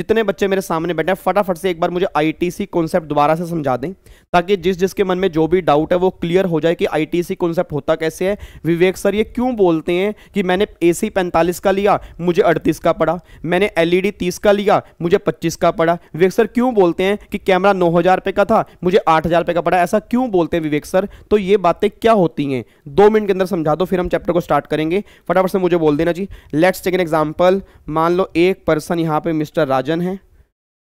जितने बच्चे मेरे सामने बैठे हैं फटाफट से एक बार मुझे आईटीसी कॉन्सेप्ट दोबारा से समझा दें ताकि जिस जिसके मन में जो भी डाउट है वो क्लियर हो जाए कि आईटीसी कॉन्सेप्ट होता कैसे है विवेक सर ये क्यों बोलते हैं कि मैंने ए सी का लिया मुझे अड़तीस का पड़ा मैंने एल ई e का लिया मुझे पच्चीस का पड़ा विवेक सर क्यों बोलते हैं कि कैमरा नौ हज़ार का था मुझे आठ हज़ार का पड़ा ऐसा क्यों बोलते हैं विवेक सर तो ये बातें क्या होती हैं दो मिनट के अंदर समझा दो फिर हम चैप्टर को स्टार्ट करेंगे फटाफट से मुझे बोल देना जी लेट्स टेक एन एग्जाम्पल मान लो एक पर्सन यहाँ पे मिस्टर राजा राजन हैं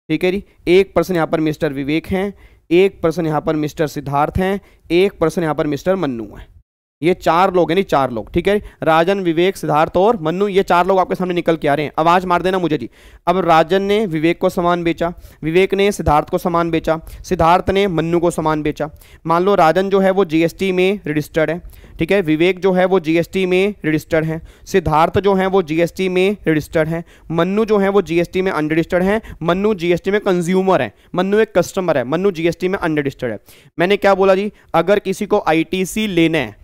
ठीक है जी एक पर्सन यहाँ पर मिस्टर विवेक हैं एक पर्सन यहाँ पर मिस्टर सिद्धार्थ हैं एक पर्सन यहाँ पर मिस्टर मन्नू हैं ये चार लोग यानी चार लोग ठीक है राजन विवेक सिद्धार्थ और मन्नू ये चार लोग आपके सामने निकल के आ रहे हैं आवाज़ मार देना मुझे जी अब राजन ने विवेक को सामान बेचा विवेक ने सिद्धार्थ को सामान बेचा सिद्धार्थ ने मन्नू को सामान बेचा मान लो राजन जो है वो जीएसटी में रजिस्टर्ड है ठीक है विवेक जो है वो जीएसटी में रजिस्टर्ड है सिद्धार्थ जो है वो जीएसटी में रजिस्टर्ड है मन्नू जो है वो जीएसटी में अनरजिस्टर्ड है मन्नू जीएसटी में कंज्यूमर है मन्नू एक कस्टमर है मन्नू जीएसटी में अनरजिस्टर्ड है मैंने क्या बोला जी अगर किसी को आईटीसी लेना है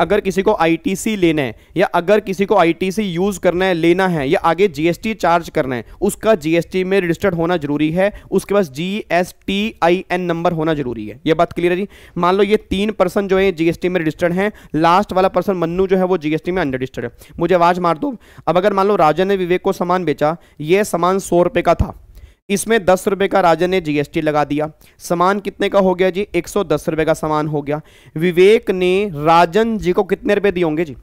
अगर किसी को आईटीसी लेना है या अगर किसी को आईटीसी यूज करना है लेना है या आगे जीएसटी चार्ज करना है उसका जीएसटी में रजिस्टर्ड होना जरूरी है उसके पास जीएसटीआईएन नंबर होना जरूरी है यह बात क्लियर है जी मान लो ये तीन पर्सन जो है जीएसटी में रजिस्टर्ड है लास्ट वाला पर्सन मन्नू जो है वो जीएसटी में अंडर रजिस्टर्ड है मुझे आवाज मार दो अब अगर मान लो राजा ने विवेक को सामान बेचा यह सामान सौ रुपए का था इसमें दस रुपये का राजन ने जीएसटी लगा दिया सामान कितने का हो गया जी एक सौ दस रुपए का सामान हो गया विवेक ने राजन जी को कितने रुपए दिए होंगे जी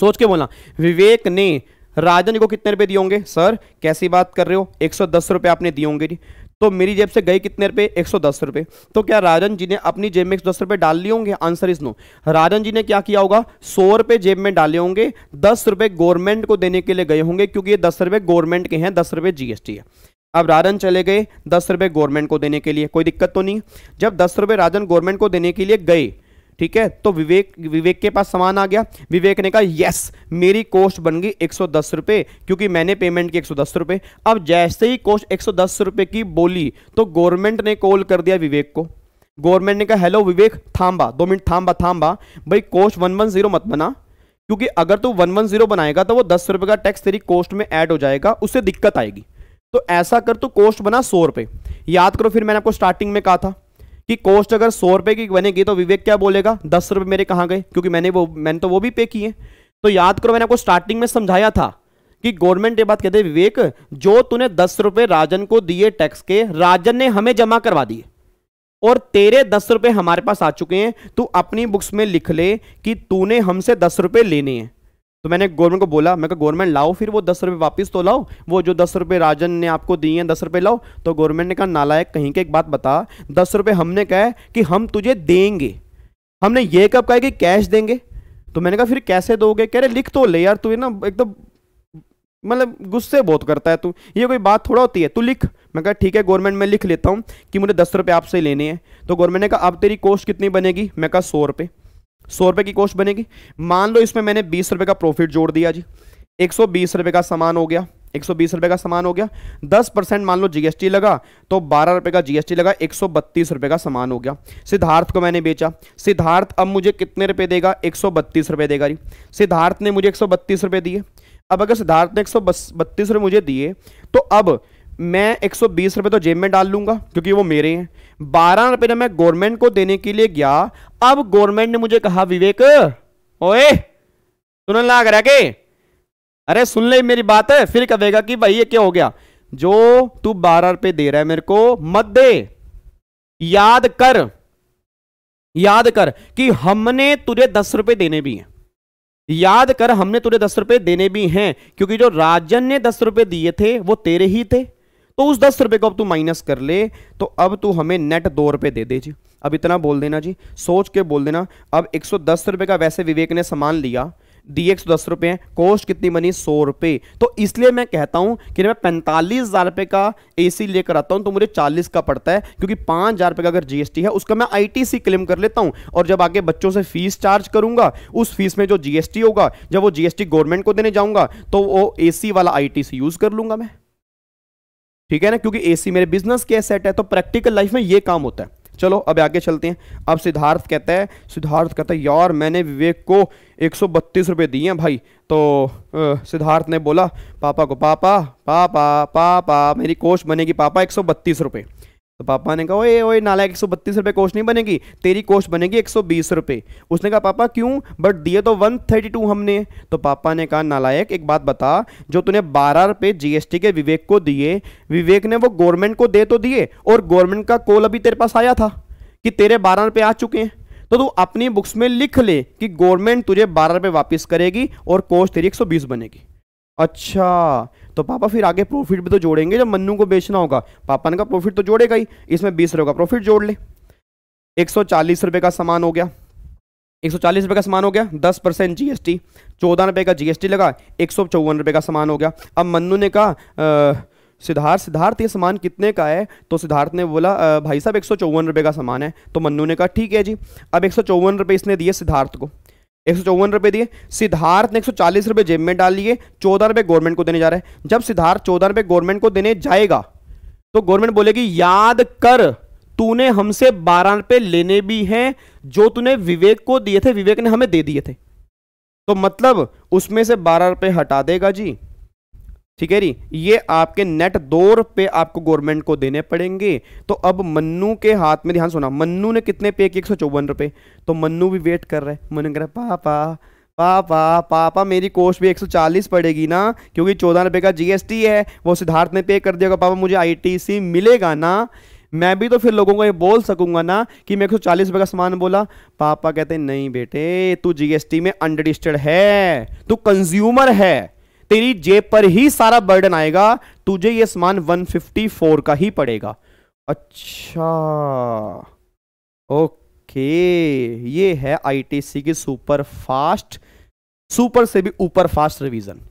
सोच के बोला विवेक ने राजन जी को कितने रुपए दिए होंगे सर कैसी बात कर रहे हो एक सौ दस रुपए आपने दिए होंगे जी तो मेरी जेब से गए कितने रुपए एक सौ दस रुपए तो क्या राजन जी ने अपनी जेब में एक सौ दस रुपए डाल लिए होंगे answer is no Rajan ji ने क्या किया होगा सौ रुपये जेब में डाले होंगे दस रुपए गवर्नमेंट को देने के लिए गए होंगे क्योंकि ये दस रुपए गवर्नमेंट के हैं दस रुपए जीएसटी है अब राजन चले गए दस रुपये गवर्नमेंट को देने के लिए कोई दिक्कत तो नहीं जब दस रुपये राजन गवर्नमेंट को देने के लिए गए ठीक है तो विवेक विवेक के पास सामान आ गया विवेक ने कहा यस मेरी कोस्ट बन गई एक सौ दस रुपये क्योंकि मैंने पेमेंट की एक सौ दस रुपये अब जैसे ही कोस्ट एक सौ दस रुपये की बोली तो गवर्नमेंट ने कॉल कर दिया विवेक को गवर्नमेंट ने कहा हेलो विवेक थाम्बा दो मिनट थाम्बा थाम्बा भाई कोस्ट वन वन जीरो मत बना क्योंकि अगर तू वन वन जीरो बनाएगा तो वो दस रुपये का टैक्स तेरी कोस्ट में ऐड हो जाएगा उससे दिक्कत आएगी तो ऐसा कर तो कोस्ट बना सौ रुपए याद करो फिर मैंने आपको स्टार्टिंग में कहा था कि कोस्ट अगर सौ रुपए की बनेगी तो विवेक क्या बोलेगा दस रुपए मेरे कहां गए क्योंकि मैंने वो मैंने तो वो भी पे किए तो याद करो मैंने आपको स्टार्टिंग में समझाया था कि गवर्नमेंट ये बात कहते विवेक जो तूने दस रुपए राजन को दिए टैक्स के राजन ने हमें जमा करवा दिए और तेरे दस रुपए हमारे पास आ चुके हैं तू अपनी बुक्स में लिख ले कि तूने हमसे दस रुपए लेने हैं तो मैंने गवर्नमेंट को बोला मैं कहा गवर्नमेंट लाओ फिर वो दस रुपये वापस तो लाओ वो जो दस रुपये राजन ने आपको दिए हैं दस रुपये लाओ तो गवर्नमेंट ने कहा नालायक कहीं के एक बात बता दस रुपये हमने कहा कि हम तुझे देंगे हमने ये कब कहा कि कैश देंगे तो मैंने कहा फिर कैसे दोगे कह रहे लिख तो ले यार तू ना एकदम मतलब गुस्से बहुत करता है तू ये कोई बात थोड़ा होती है तू लिख मैं कहा ठीक है गवर्नमेंट में लिख लेता हूँ कि मुझे दस रुपये आपसे लेने हैं तो गवर्नमेंट ने कहा अब तेरी कॉस्ट कितनी बनेगी मैं कहा सौ रुपये सौ रुपये की कॉस्ट बनेगी मान लो इसमें मैंने बीस रुपये का प्रॉफिट जोड़ दिया जी एक सौ बीस रुपये का सामान हो गया एक सौ बीस रुपये का सामान हो गया दस परसेंट मान लो जीएसटी लगा तो बारह रुपये का जीएसटी लगा एक सौ बत्तीस रुपये का सामान हो गया सिद्धार्थ को मैंने बेचा सिद्धार्थ अब मुझे कितने रुपए देगा एक सौ बत्तीस रुपये देगा जी सिद्धार्थ ने मुझे एक सौ बत्तीस रुपये दिए अब अगर सिद्धार्थ ने एक सौ बत्तीस रुपये मुझे दिए तो अब मैं एक सौ बीस रुपए तो जेब में डाल लूंगा क्योंकि वो मेरे हैं बारह जब तो मैं गवर्नमेंट को देने के लिए गया अब गवर्नमेंट ने मुझे कहा विवेक ओए सुनने लाग रहा के अरे सुन ले मेरी बात है फिर कहेगा कि भाई ये क्या हो गया जो तू बारह रुपए दे रहा है मेरे को मत दे याद कर याद कर कि हमने तुझे दस रुपए देने भी हैं याद कर हमने तुझे दस रुपए देने भी हैं क्योंकि जो राजन ने दस रुपए दिए थे वो तेरे ही थे तो उस दस रुपए को अब तू माइनस कर ले तो अब तू हमें नेट दो रुपए दे दीजिए अब इतना बोल देना जी सोच के बोल देना अब एक सौ का वैसे विवेक ने सामान लिया डी एक्स दस रुपये कॉस्ट कितनी बनी सौ रुपये तो इसलिए मैं कहता हूँ कि मैं पैंतालीस हज़ार रुपये का एसी लेकर आता हूँ तो मुझे चालीस का पड़ता है क्योंकि पाँच हज़ार रुपये का अगर जीएसटी है उसका मैं आईटीसी क्लेम कर लेता हूँ और जब आगे बच्चों से फीस चार्ज करूँगा उस फीस में जो जीएसटी होगा जब वो जीएसटी गवर्नमेंट को देने जाऊँगा तो वो ए वाला आई यूज़ कर लूंगा मैं ठीक है ना क्योंकि ए मेरे बिजनेस के सेट है तो प्रैक्टिकल लाइफ में ये काम होता है चलो अब आगे चलते हैं अब सिद्धार्थ कहता है सिद्धार्थ कहता है यार मैंने विवेक को एक सौ बत्तीस रुपये दिए हैं भाई तो सिद्धार्थ ने बोला पापा को पापा पापा पापा मेरी कोच बनेगी पापा एक सौ बत्तीस रुपये तो पापा ने कहा ओए ओए नालायक एक सौ बत्तीस रुपये कोच नहीं बनेगी तेरी कोश बनेगी एक सौ बीस रुपये उसने कहा पापा क्यों बट दिए तो वन थर्टी टू हमने तो पापा ने कहा नालायक एक बात बता जो तूने बारह रुपये जीएसटी के विवेक को दिए विवेक ने वो गवर्नमेंट को दे तो दिए और गवर्नमेंट का कॉल अभी तेरे पास आया था कि तेरे बारह रुपये आ चुके हैं तो तू अपनी बुक्स में लिख ले कि गवर्नमेंट तुझे बारह रुपये वापस करेगी और कोश तेरी एक सौ बीस बनेगी अच्छा तो पापा फिर आगे प्रॉफिट भी तो जोड़ेंगे जब मन्नू को बेचना होगा पापा ने कहा प्रॉफिट तो जोड़ेगा ही इसमें बीस रुपये का प्रॉफिट जोड़ ले एक सौ चालीस रुपये का सामान हो गया एक सौ चालीस रुपये का सामान हो गया दस परसेंट जी एस टी चौदह रुपये का जी एस टी लगा एक सौ चौवन रुपये का सामान हो गया अब मन्नू ने कहा सिद्धार्थ सिद्धार्थ ये सामान कितने का है तो सिद्धार्थ ने बोला भाई साहब एक सौ चौवन रुपये का सामान है तो मन्नू ने कहा ठीक है जी अब एक सौ चौवन रुपये इसने दिए सिद्धार्थ को एक सौ चौवन रुपए दिए सिद्धार्थ ने एक सौ चालीस रुपए जेब में डाल लिए चौदह रुपए गवर्नमेंट को देने जा रहे हैं जब सिद्धार्थ चौदह रुपए गवर्नमेंट को देने जाएगा तो गवर्नमेंट बोलेगी याद कर तूने हमसे बारह रुपए लेने भी हैं जो तूने विवेक को दिए थे विवेक ने हमें दे दिए थे तो मतलब उसमें से बारह रुपए हटा देगा जी ठीक है जी ये आपके नेट दो रुपये आपको गवर्नमेंट को देने पड़ेंगे तो अब मन्नू के हाथ में ध्यान सुना मन्नू ने कितने पे किए एक सौ चौवन रुपये तो मन्नू भी वेट कर रहे हैं मन्नू कह रहा है पापा पापा पापा मेरी कोस्ट भी 140 पड़ेगी ना क्योंकि चौदह रुपये का जीएसटी है वो सिद्धार्थ ने पे कर दिया पापा मुझे आईटीसी मिलेगा ना मैं भी तो फिर लोगों को ये बोल सकूंगा ना कि मैं एक सौ चालीस रुपये का सामान बोला पापा कहते नहीं बेटे तू जीएसटी में अंडर है तू कंज्यूमर है तेरी जेब पर ही सारा बर्डन आएगा तुझे ये सामान 154 का ही पड़ेगा अच्छा ओके ये है आईटीसी की सुपर फास्ट सुपर से भी ऊपर फास्ट रिवीजन